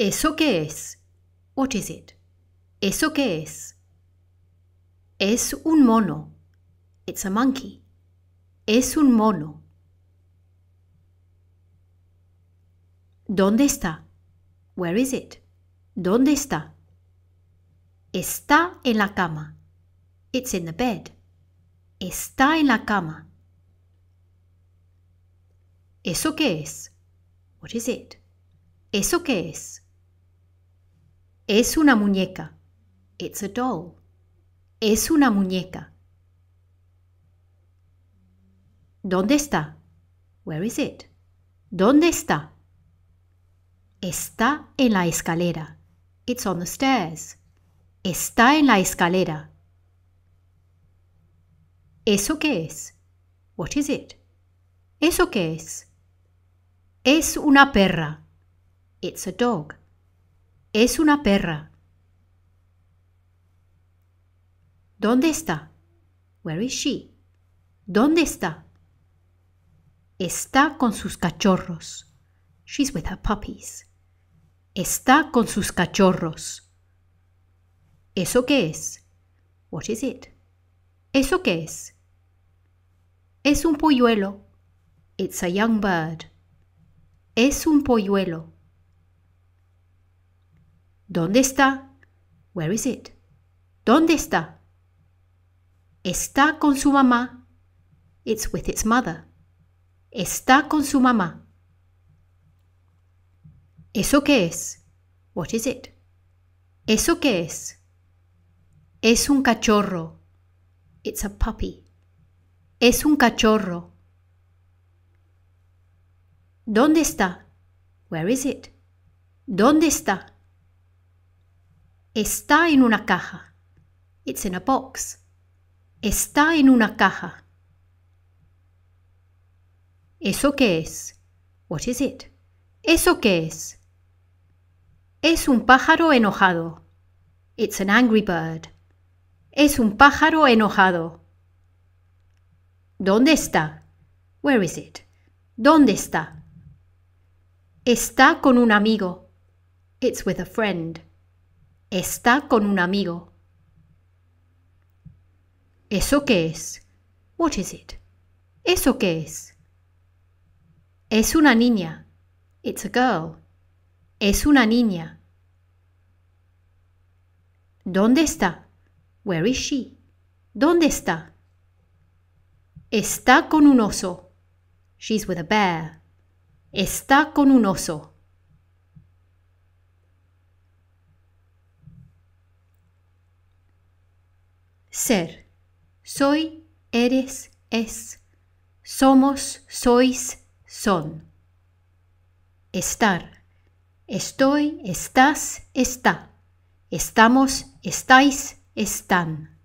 ¿Eso qué es? What is it? ¿Eso qué es? Es un mono. It's a monkey. Es un mono. ¿Dónde está? Where is it? ¿Dónde está? Está en la cama. It's in the bed. Está en la cama. ¿Eso qué es? What is it? ¿Eso qué es? Es una muñeca. It's a doll. Es una muñeca. ¿Dónde está? Where is it? ¿Dónde está? Está en la escalera. It's on the stairs. Está en la escalera. ¿Eso qué es? What is it? ¿Eso qué es? Es una perra. It's a dog. Es una perra. ¿Dónde está? Where is she? ¿Dónde está? Está con sus cachorros. She's with her puppies. Está con sus cachorros. ¿Eso qué es? What is it? ¿Eso qué es? Es un polluelo. It's a young bird. Es un polluelo. ¿Dónde está? Where is it? ¿Dónde está? Está con su mamá. It's with its mother. Está con su mamá. ¿Eso qué es? What is it? ¿Eso qué es? Es un cachorro. It's a puppy. Es un cachorro. ¿Dónde está? Where is it? ¿Dónde está? Está en una caja. It's in a box. Está en una caja. ¿Eso qué es? What is it? ¿Eso qué es? Es un pájaro enojado. It's an angry bird. Es un pájaro enojado. ¿Dónde está? Where is it? ¿Dónde está? Está con un amigo. It's with a friend. Está con un amigo. ¿Eso qué es? What is it? ¿Eso qué es? Es una niña. It's a girl. Es una niña. ¿Dónde está? Where is she? ¿Dónde está? Está con un oso. She's with a bear. Está con un oso. ser. Soy, eres, es. Somos, sois, son. Estar. Estoy, estás, está. Estamos, estáis, están.